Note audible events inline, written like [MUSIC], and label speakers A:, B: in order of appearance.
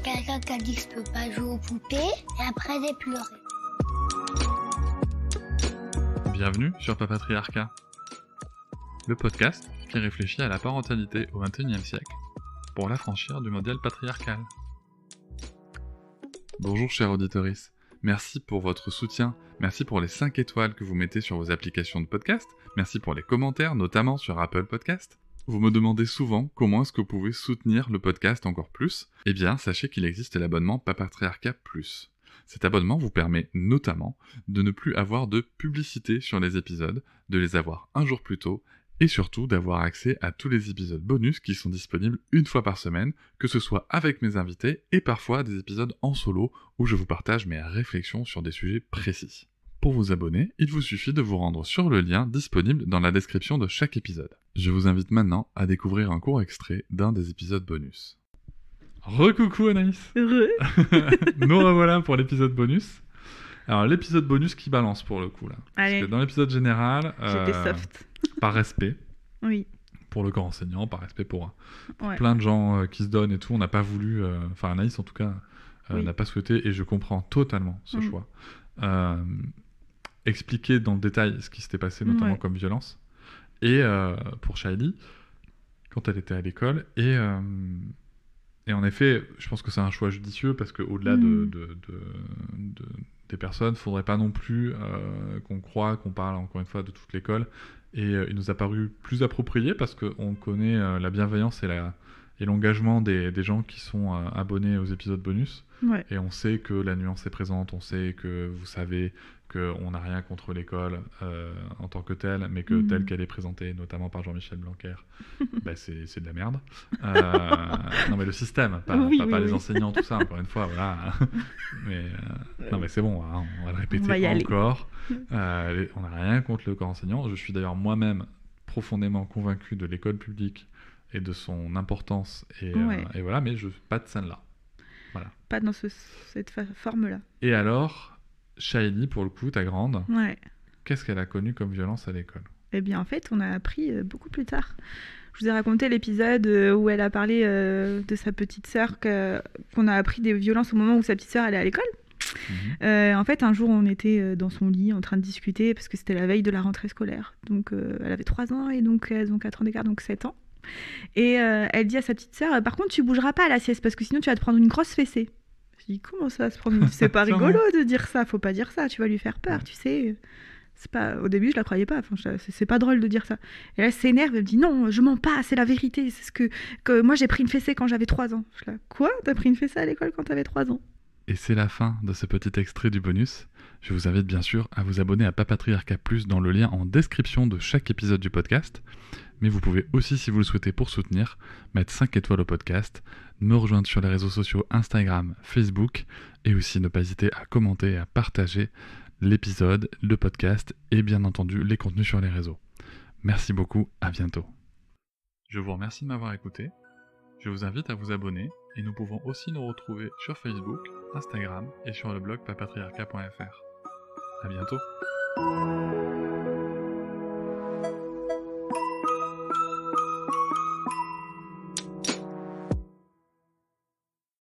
A: quelqu'un qui a dit que je peux pas jouer aux poupées, et après j'ai pleuré.
B: Bienvenue sur Papatriarcat, le podcast qui réfléchit à la parentalité au XXIe siècle pour l'affranchir du modèle patriarcal. Bonjour chers auditeurs, merci pour votre soutien, merci pour les 5 étoiles que vous mettez sur vos applications de podcast, merci pour les commentaires notamment sur Apple Podcast, vous me demandez souvent comment est-ce que vous pouvez soutenir le podcast encore plus. Eh bien, sachez qu'il existe l'abonnement Papatriarca Plus. Cet abonnement vous permet notamment de ne plus avoir de publicité sur les épisodes, de les avoir un jour plus tôt et surtout d'avoir accès à tous les épisodes bonus qui sont disponibles une fois par semaine, que ce soit avec mes invités et parfois des épisodes en solo où je vous partage mes réflexions sur des sujets précis. Pour vous abonner, il vous suffit de vous rendre sur le lien disponible dans la description de chaque épisode. Je vous invite maintenant à découvrir un court extrait d'un des épisodes bonus. Recoucou Anaïs Re [LAUGHS] Nous [LAUGHS] revoilà pour l'épisode bonus. Alors l'épisode bonus qui balance pour le coup là. dans l'épisode général, euh, soft. [LAUGHS] par respect. oui. Pour le corps enseignant, par respect pour, plein de gens euh, qui se donnent et tout, on n'a pas voulu, euh, enfin Anaïs en tout cas, euh, n'a pas souhaité et je comprends totalement ce mm. choix choix expliquer dans le détail ce qui s'était passé, notamment comme violence. Et euh, pour Shaili, quand elle était à l'école. Et, euh, et en effet, je pense que c'est un choix judicieux parce qu'au-delà mm. de, des personnes, il faudrait pas non plus euh, qu'on croit qu'on parle encore une fois de toute l'école. Et il nous a paru plus approprié parce qu'on connaît la bienveillance et la, et l'engagement des, gens qui sont euh, abonnés aux épisodes bonus. Et on sait que la nuance est présente, on sait que vous savez qu'on n'a rien contre l'école euh, en tant que telle, mais que mhm. telle qu'elle est présentée, notamment par Jean-Michel Blanquer, [LAUGHS] bah, c'est de la merde. Euh, non, mais le système, pas, les enseignants, tout ça, encore une fois, voilà. [LAUGHS] mais, non, mais c'est bon, hein, on va le répéter encore. [LAUGHS] on n'a rien contre le corps enseignant. Je suis d'ailleurs moi-même profondément convaincu de l'école publique et de son importance. Euh, et, voilà, mais je, pas de scène là. Voilà.
A: Pas dans cette forme-là.
B: Et alors, Shiny, pour le coup, ta grande, ouais. qu'est-ce qu'elle a connu comme violence à l'école
A: Eh bien, en fait, on a appris euh, beaucoup plus tard. Je vous ai raconté l'épisode euh, où elle a parlé de sa petite sœur, qu'on a appris des violences au moment où sa petite sœur allait à l'école. Mhm. en fait, un jour, on était dans son lit en train de discuter parce que c'était la veille de la rentrée scolaire. Donc, elle avait 3 ans et donc elles ont 4 ans d'écart, donc 7 ans. Et euh, elle dit à sa petite sœur, par contre, tu bougeras pas à la sieste parce que sinon tu vas te prendre une grosse fessée. Je dis, comment ça se prendre C'est pas [LAUGHS] rigolo de dire ça, faut pas dire ça, tu vas lui faire peur, tu sais. C'est pas... Au début, je la croyais pas, enfin, c'est pas drôle de dire ça. Et là, elle s'énerve, elle me dit, non, je mens pas, c'est la vérité, c'est ce que... que... Moi, j'ai pris une fessée quand j'avais 3 ans. Je la, quoi T'as pris une fessée à l'école quand t'avais 3 ans
B: et c'est la fin de ce petit extrait du bonus. Je vous invite bien sûr à vous abonner à Papatriarca Plus dans le lien en description de chaque épisode du podcast mais vous pouvez aussi, si vous le souhaitez pour soutenir, mettre 5 étoiles au podcast, me rejoindre sur les réseaux sociaux Instagram, Facebook, et aussi ne pas hésiter à commenter et à partager l'épisode, le podcast et bien entendu les contenus sur les réseaux. Merci beaucoup, à bientôt. Je vous remercie de m'avoir écouté, je vous invite à vous abonner et nous pouvons aussi nous retrouver sur Facebook, Instagram et sur le blog papatriarca.fr. A bientôt.